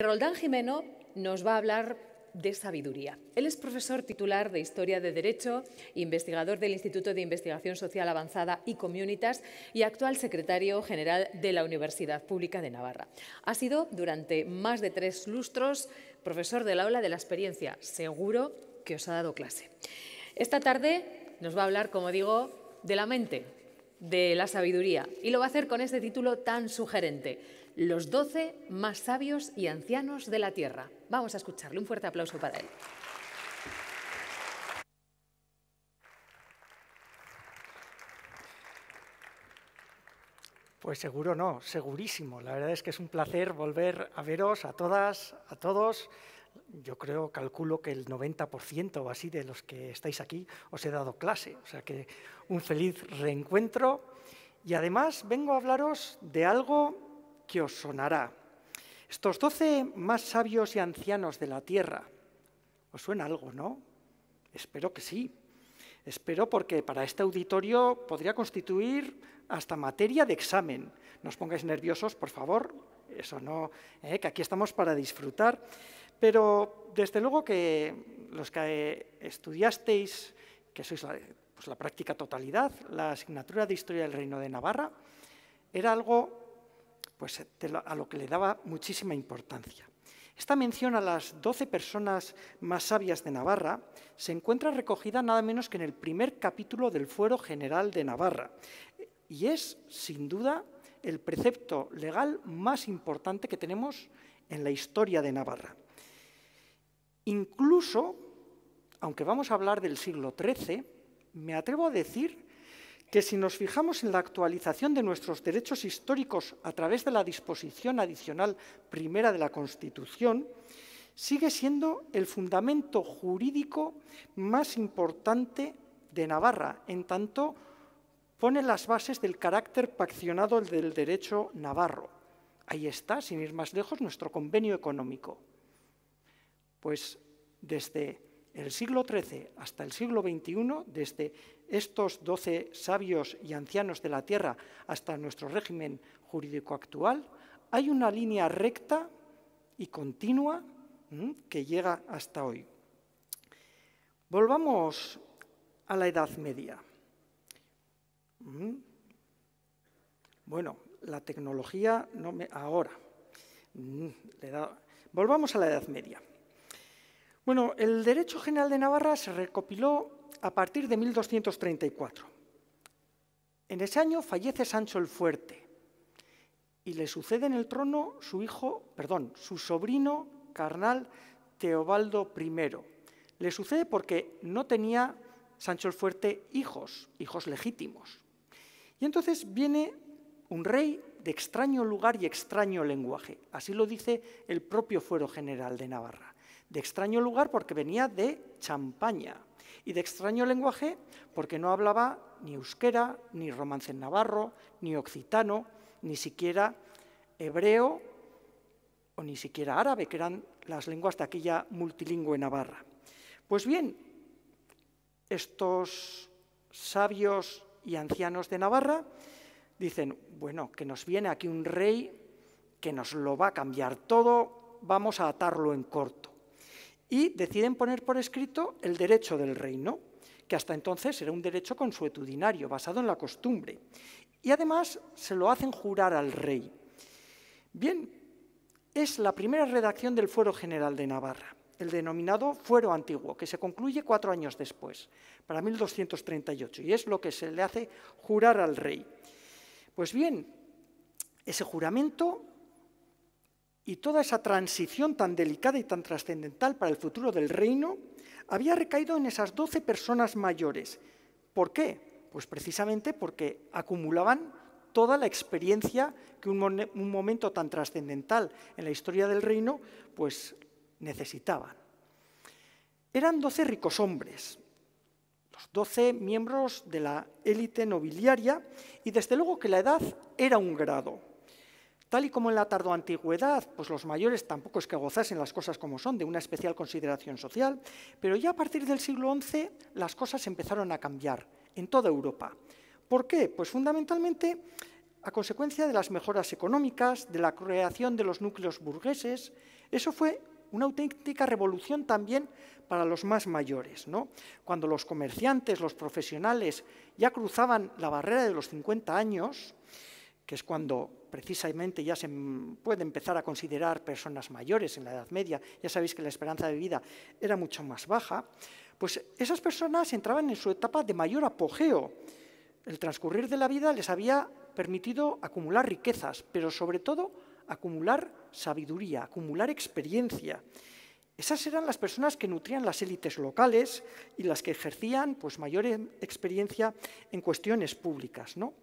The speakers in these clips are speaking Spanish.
Roldán Jimeno nos va a hablar de sabiduría. Él es profesor titular de Historia de Derecho, investigador del Instituto de Investigación Social Avanzada y Communitas y actual secretario general de la Universidad Pública de Navarra. Ha sido durante más de tres lustros profesor del aula de la experiencia. Seguro que os ha dado clase. Esta tarde nos va a hablar, como digo, de la mente, de la sabiduría y lo va a hacer con este título tan sugerente, los doce más sabios y ancianos de la Tierra. Vamos a escucharle. Un fuerte aplauso para él. Pues seguro no, segurísimo. La verdad es que es un placer volver a veros a todas, a todos. Yo creo, calculo que el 90% o así de los que estáis aquí os he dado clase. O sea que un feliz reencuentro. Y además vengo a hablaros de algo que os sonará. Estos doce más sabios y ancianos de la tierra, ¿os suena algo, no? Espero que sí. Espero porque para este auditorio podría constituir hasta materia de examen. No os pongáis nerviosos, por favor, eso no, ¿eh? que aquí estamos para disfrutar. Pero desde luego que los que estudiasteis, que sois la pues, práctica totalidad, la asignatura de Historia del Reino de Navarra, era algo pues eh, a lo que le daba muchísima importancia. Esta mención a las doce personas más sabias de Navarra se encuentra recogida nada menos que en el primer capítulo del Fuero General de Navarra y es, sin duda, el precepto legal más importante que tenemos en la historia de Navarra. Incluso, aunque vamos a hablar del siglo XIII, me atrevo a decir que si nos fijamos en la actualización de nuestros derechos históricos a través de la disposición adicional primera de la Constitución, sigue siendo el fundamento jurídico más importante de Navarra, en tanto pone las bases del carácter paccionado del derecho navarro. Ahí está, sin ir más lejos, nuestro convenio económico. Pues desde el siglo XIII hasta el siglo XXI, desde estos doce sabios y ancianos de la Tierra hasta nuestro régimen jurídico actual, hay una línea recta y continua que llega hasta hoy. Volvamos a la Edad Media. Bueno, la tecnología no me... ahora. Volvamos a la Edad Media. Bueno, el Derecho General de Navarra se recopiló a partir de 1234. En ese año fallece Sancho el Fuerte y le sucede en el trono su hijo, perdón, su sobrino carnal Teobaldo I. Le sucede porque no tenía Sancho el Fuerte hijos, hijos legítimos. Y entonces viene un rey de extraño lugar y extraño lenguaje. Así lo dice el propio Fuero General de Navarra. De extraño lugar porque venía de Champaña. Y de extraño lenguaje porque no hablaba ni euskera, ni romance en navarro, ni occitano, ni siquiera hebreo o ni siquiera árabe, que eran las lenguas de aquella multilingüe navarra. Pues bien, estos sabios y ancianos de Navarra dicen, bueno, que nos viene aquí un rey que nos lo va a cambiar todo, vamos a atarlo en corto y deciden poner por escrito el derecho del reino, que hasta entonces era un derecho consuetudinario, basado en la costumbre. Y además se lo hacen jurar al rey. Bien, es la primera redacción del Fuero General de Navarra, el denominado Fuero Antiguo, que se concluye cuatro años después, para 1238, y es lo que se le hace jurar al rey. Pues bien, ese juramento y toda esa transición tan delicada y tan trascendental para el futuro del reino había recaído en esas doce personas mayores. ¿Por qué? Pues precisamente porque acumulaban toda la experiencia que un, momento tan trascendental en la historia del reino pues necesitaban. Eran doce ricos hombres, los doce miembros de la élite nobiliaria, y desde luego que la edad era un grado Tal y como en la tardoantigüedad, pues los mayores tampoco es que gozasen las cosas como son, de una especial consideración social, pero ya a partir del siglo XI las cosas empezaron a cambiar en toda Europa. ¿Por qué? Pues fundamentalmente a consecuencia de las mejoras económicas, de la creación de los núcleos burgueses. Eso fue una auténtica revolución también para los más mayores, ¿no? Cuando los comerciantes, los profesionales ya cruzaban la barrera de los 50 años, que es cuando precisamente ya se puede empezar a considerar personas mayores en la Edad Media, ya sabéis que la esperanza de vida era mucho más baja, pues esas personas entraban en su etapa de mayor apogeo. El transcurrir de la vida les había permitido acumular riquezas, pero sobre todo acumular sabiduría, acumular experiencia. Esas eran las personas que nutrían las élites locales y las que ejercían pues, mayor experiencia en cuestiones públicas. ¿no?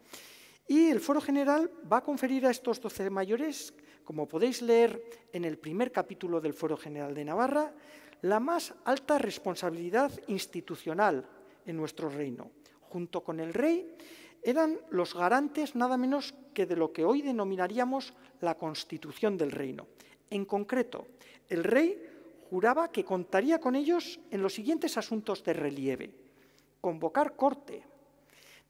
Y el foro general va a conferir a estos doce mayores, como podéis leer en el primer capítulo del foro general de Navarra, la más alta responsabilidad institucional en nuestro reino. Junto con el rey eran los garantes nada menos que de lo que hoy denominaríamos la constitución del reino. En concreto, el rey juraba que contaría con ellos en los siguientes asuntos de relieve. Convocar corte,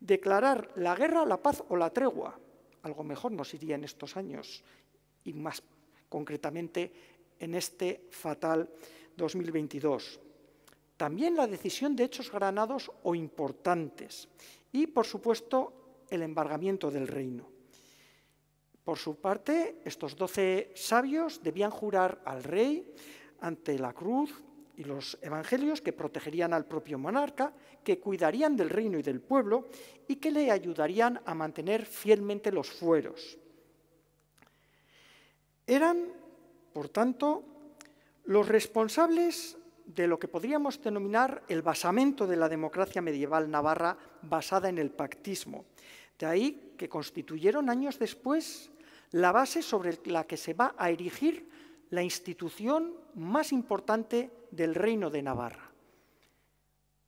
declarar la guerra, la paz o la tregua. Algo mejor nos iría en estos años y más concretamente en este fatal 2022. También la decisión de hechos granados o importantes y, por supuesto, el embargamiento del reino. Por su parte, estos doce sabios debían jurar al rey ante la cruz y los evangelios que protegerían al propio monarca, que cuidarían del reino y del pueblo y que le ayudarían a mantener fielmente los fueros. Eran, por tanto, los responsables de lo que podríamos denominar el basamento de la democracia medieval navarra basada en el pactismo. De ahí que constituyeron años después la base sobre la que se va a erigir la institución más importante del reino de Navarra.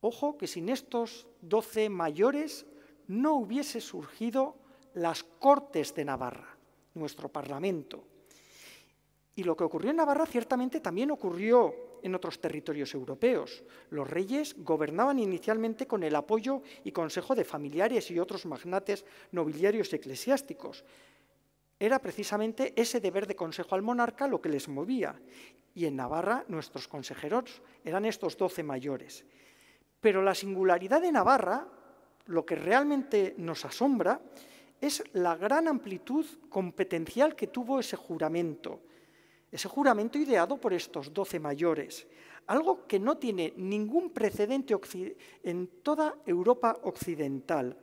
Ojo que sin estos doce mayores no hubiese surgido las Cortes de Navarra, nuestro Parlamento. Y lo que ocurrió en Navarra ciertamente también ocurrió en otros territorios europeos. Los reyes gobernaban inicialmente con el apoyo y consejo de familiares y otros magnates nobiliarios eclesiásticos, era precisamente ese deber de consejo al monarca lo que les movía. Y en Navarra nuestros consejeros eran estos doce mayores. Pero la singularidad de Navarra, lo que realmente nos asombra, es la gran amplitud competencial que tuvo ese juramento. Ese juramento ideado por estos doce mayores, algo que no tiene ningún precedente en toda Europa occidental.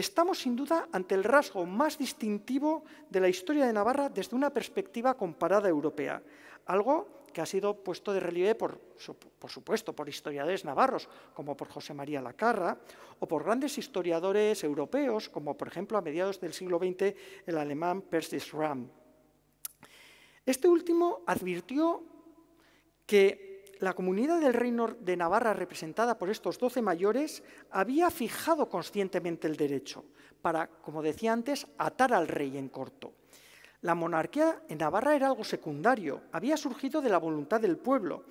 Estamos sin duda ante el rasgo más distintivo de la historia de Navarra desde una perspectiva comparada europea, algo que ha sido puesto de relieve, por, supuesto, por historiadores navarros, como por José María Lacarra, o por grandes historiadores europeos, como por ejemplo a mediados del siglo XX el alemán Persis Ram. Este último advirtió que la comunidad del Reino de Navarra, representada por estos doce mayores, había fijado conscientemente el derecho para, como decía antes, atar al rey en corto. La monarquía en Navarra era algo secundario, había surgido de la voluntad del pueblo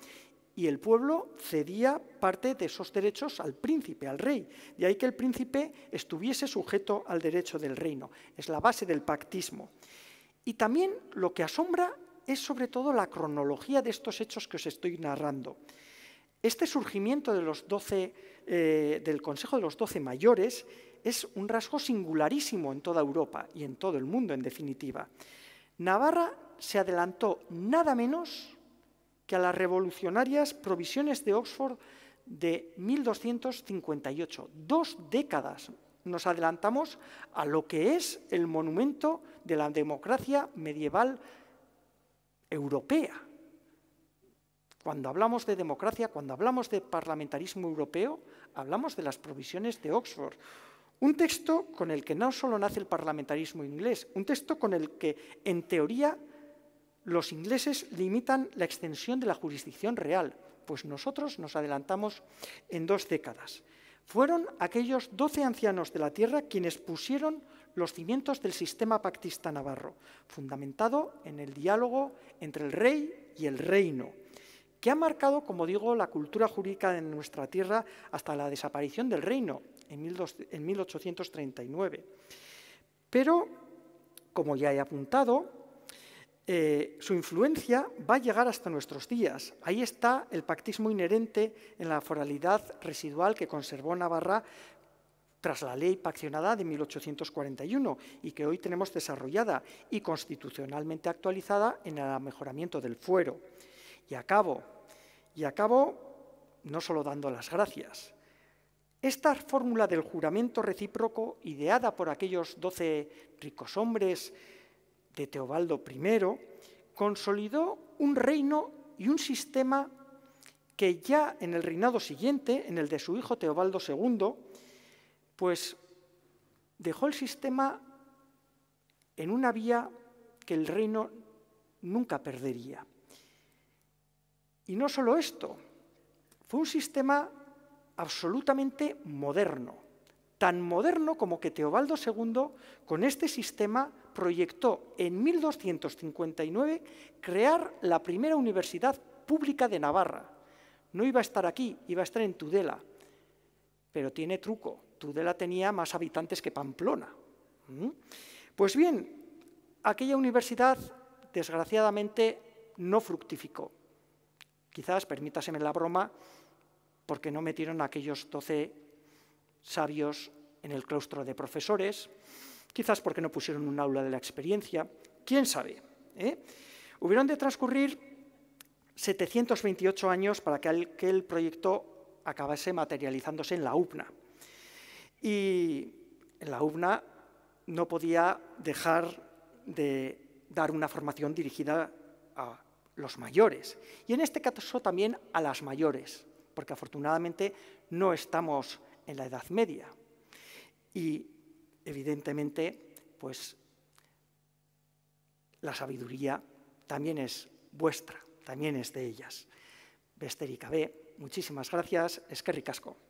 y el pueblo cedía parte de esos derechos al príncipe, al rey, de ahí que el príncipe estuviese sujeto al derecho del reino. Es la base del pactismo. Y también lo que asombra es sobre todo la cronología de estos hechos que os estoy narrando. Este surgimiento eh, del Consejo de los Doce Mayores es un rasgo singularísimo en toda Europa y en todo el mundo, en definitiva. Navarra se adelantó nada menos que a las revolucionarias provisiones de Oxford de 1258. Dos décadas nos adelantamos a lo que es el monumento de la democracia medieval europea. Cuando hablamos de democracia, cuando hablamos de parlamentarismo europeo, hablamos de las provisiones de Oxford. Un texto con el que no solo nace el parlamentarismo inglés, un texto con el que, en teoría, los ingleses limitan la extensión de la jurisdicción real, pues nosotros nos adelantamos en dos décadas. Fueron aquellos doce ancianos de la tierra quienes pusieron los cimientos del sistema pactista navarro, fundamentado en el diálogo entre el rey y el reino, que ha marcado, como digo, la cultura jurídica de nuestra tierra hasta la desaparición del reino en 1839. Pero, como ya he apuntado, eh, su influencia va a llegar hasta nuestros días. Ahí está el pactismo inherente en la foralidad residual que conservó Navarra tras la ley paccionada de 1841 y que hoy tenemos desarrollada y constitucionalmente actualizada en el mejoramiento del fuero. Y acabo, y acabo no solo dando las gracias. Esta fórmula del juramento recíproco, ideada por aquellos doce ricos hombres de Teobaldo I, consolidó un reino y un sistema que ya en el reinado siguiente, en el de su hijo Teobaldo II, pues dejó el sistema en una vía que el reino nunca perdería. Y no solo esto, fue un sistema absolutamente moderno, tan moderno como que Teobaldo II con este sistema proyectó en 1259 crear la primera universidad pública de Navarra. No iba a estar aquí, iba a estar en Tudela, pero tiene truco. Tudela tenía más habitantes que Pamplona. ¿Mm? Pues bien, aquella universidad desgraciadamente no fructificó. Quizás, permítaseme la broma, porque no metieron a aquellos doce sabios en el claustro de profesores, quizás porque no pusieron un aula de la experiencia, quién sabe. ¿eh? Hubieron de transcurrir 728 años para que el proyecto acabase materializándose en la UPNA. Y en la UBNA no podía dejar de dar una formación dirigida a los mayores. Y en este caso también a las mayores, porque afortunadamente no estamos en la Edad Media. Y evidentemente, pues la sabiduría también es vuestra, también es de ellas. Besterica B, muchísimas gracias, es que ricasco.